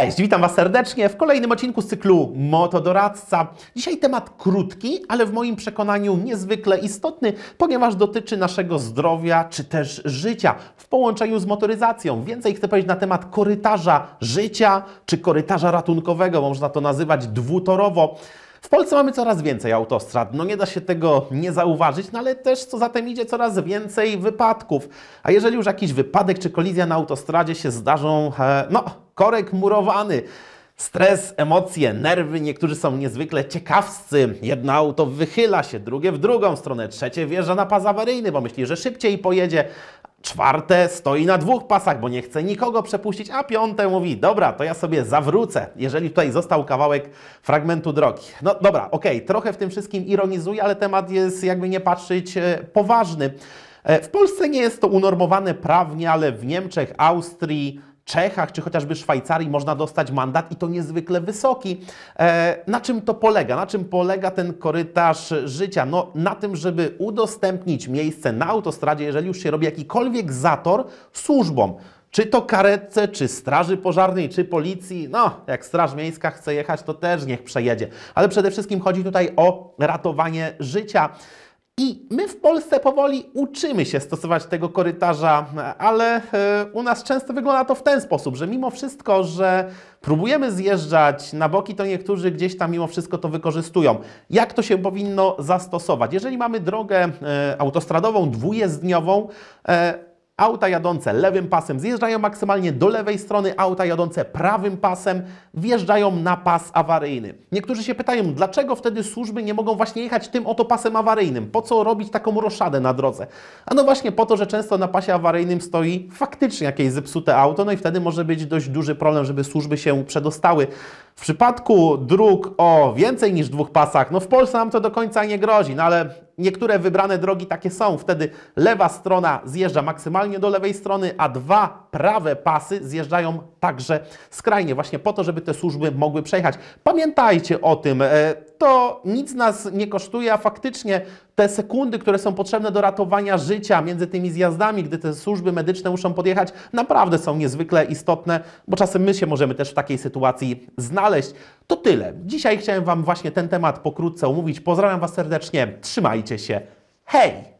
Cześć, witam Was serdecznie w kolejnym odcinku z cyklu Motodoradca. Dzisiaj temat krótki, ale w moim przekonaniu niezwykle istotny, ponieważ dotyczy naszego zdrowia czy też życia w połączeniu z motoryzacją. Więcej chcę powiedzieć na temat korytarza życia czy korytarza ratunkowego, można to nazywać dwutorowo. W Polsce mamy coraz więcej autostrad, no nie da się tego nie zauważyć, no ale też co za tym idzie coraz więcej wypadków. A jeżeli już jakiś wypadek czy kolizja na autostradzie się zdarzą, no korek murowany. Stres, emocje, nerwy, niektórzy są niezwykle ciekawscy. Jedno auto wychyla się, drugie w drugą stronę, trzecie wjeżdża na pas awaryjny, bo myśli, że szybciej pojedzie, Czwarte stoi na dwóch pasach, bo nie chce nikogo przepuścić, a piąte mówi, dobra, to ja sobie zawrócę, jeżeli tutaj został kawałek fragmentu drogi. No dobra, okej, okay, trochę w tym wszystkim ironizuję, ale temat jest jakby nie patrzeć e, poważny. E, w Polsce nie jest to unormowane prawnie, ale w Niemczech, Austrii, Czechach czy chociażby Szwajcarii można dostać mandat i to niezwykle wysoki. E, na czym to polega? Na czym polega ten korytarz życia? No, na tym, żeby udostępnić miejsce na autostradzie, jeżeli już się robi jakikolwiek zator, służbom czy to karetce, czy straży pożarnej, czy policji. No, jak straż miejska chce jechać, to też niech przejedzie. Ale przede wszystkim chodzi tutaj o ratowanie życia. I my w Polsce powoli uczymy się stosować tego korytarza, ale e, u nas często wygląda to w ten sposób, że mimo wszystko, że próbujemy zjeżdżać na boki, to niektórzy gdzieś tam mimo wszystko to wykorzystują. Jak to się powinno zastosować? Jeżeli mamy drogę e, autostradową dwujezdniową, e, Auta jadące lewym pasem zjeżdżają maksymalnie do lewej strony, auta jadące prawym pasem wjeżdżają na pas awaryjny. Niektórzy się pytają, dlaczego wtedy służby nie mogą właśnie jechać tym oto pasem awaryjnym? Po co robić taką roszadę na drodze? A no właśnie po to, że często na pasie awaryjnym stoi faktycznie jakieś zepsute auto, no i wtedy może być dość duży problem, żeby służby się przedostały w przypadku dróg o więcej niż dwóch pasach, no w Polsce nam to do końca nie grozi, no ale niektóre wybrane drogi takie są. Wtedy lewa strona zjeżdża maksymalnie do lewej strony, a dwa prawe pasy zjeżdżają także skrajnie, właśnie po to, żeby te służby mogły przejechać. Pamiętajcie o tym. E, to nic nas nie kosztuje, a faktycznie te sekundy, które są potrzebne do ratowania życia między tymi zjazdami, gdy te służby medyczne muszą podjechać, naprawdę są niezwykle istotne, bo czasem my się możemy też w takiej sytuacji znaleźć. To tyle. Dzisiaj chciałem Wam właśnie ten temat pokrótce omówić. Pozdrawiam Was serdecznie. Trzymajcie się. Hej!